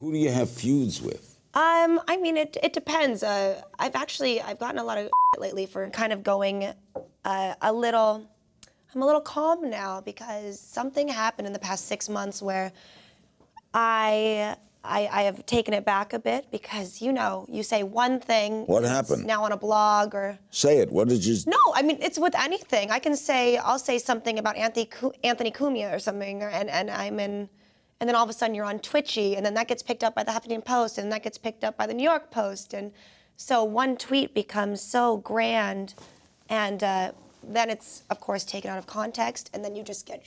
Who do you have feuds with? Um, I mean, it, it depends. Uh, I've actually I've gotten a lot of lately for kind of going uh, a little. I'm a little calm now because something happened in the past six months where I I, I have taken it back a bit because you know you say one thing. What happened? Now on a blog or. Say it. What did you? No, I mean it's with anything. I can say I'll say something about Anthony Anthony Cumia or something, and and I'm in and then all of a sudden you're on Twitchy, and then that gets picked up by the Huffington Post, and that gets picked up by the New York Post, and so one tweet becomes so grand, and uh, then it's of course taken out of context, and then you just get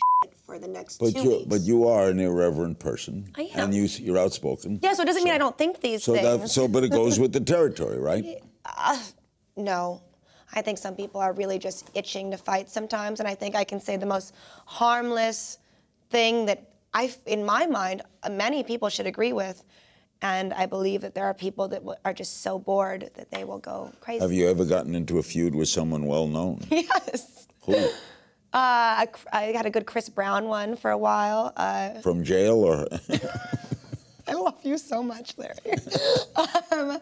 for the next but two you, But you are an irreverent person. I am. And you, are outspoken. Yeah, so it doesn't so, mean I don't think these so things. That, so, but it goes with the territory, right? Uh, no. I think some people are really just itching to fight sometimes, and I think I can say the most harmless thing that I, in my mind, uh, many people should agree with. And I believe that there are people that are just so bored that they will go crazy. Have you ever gotten into a feud with someone well known? yes. Who? Uh, I, I, had a good Chris Brown one for a while. Uh, From jail or? I love you so much, Larry. um,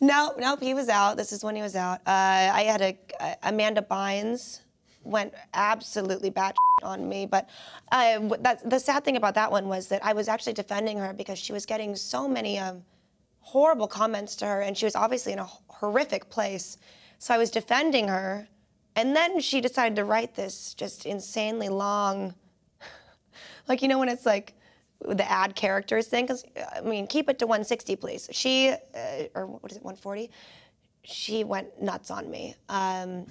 no, no, he was out. This is when he was out. Uh, I had a Amanda Bynes went absolutely batshit on me. But uh, that, the sad thing about that one was that I was actually defending her because she was getting so many um, horrible comments to her, and she was obviously in a horrific place. So I was defending her, and then she decided to write this just insanely long, like you know when it's like the ad characters thing. Because I mean, keep it to 160, please. She uh, or what is it, 140? She went nuts on me. Um,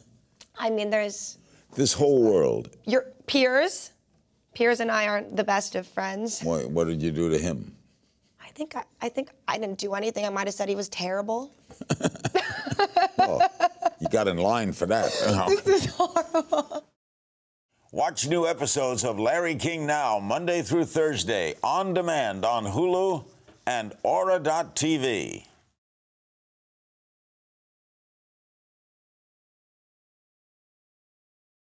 I mean, there's this whole world. Your peers, peers and I aren't the best of friends. What, what did you do to him? I think I, I think I didn't do anything. I might have said he was terrible. well, oh, you got in line for that. this is horrible. Watch new episodes of Larry King Now Monday through Thursday on demand on Hulu and Aura.tv.